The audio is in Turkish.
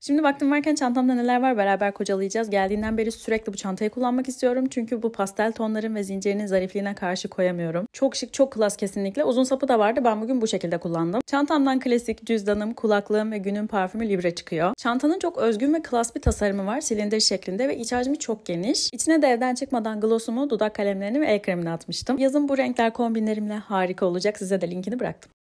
Şimdi vaktim varken çantamda neler var beraber kocalayacağız. Geldiğinden beri sürekli bu çantayı kullanmak istiyorum. Çünkü bu pastel tonların ve zincirinin zarifliğine karşı koyamıyorum. Çok şık, çok klas kesinlikle. Uzun sapı da vardı. Ben bugün bu şekilde kullandım. Çantamdan klasik cüzdanım, kulaklığım ve günün parfümü Libre çıkıyor. Çantanın çok özgün ve klas bir tasarımı var. Silindir şeklinde ve iç hacmi çok geniş. İçine de evden çıkmadan glossumu, dudak kalemlerini ve el kremini atmıştım. Yazın bu renkler kombinlerimle harika olacak. Size de linkini bıraktım.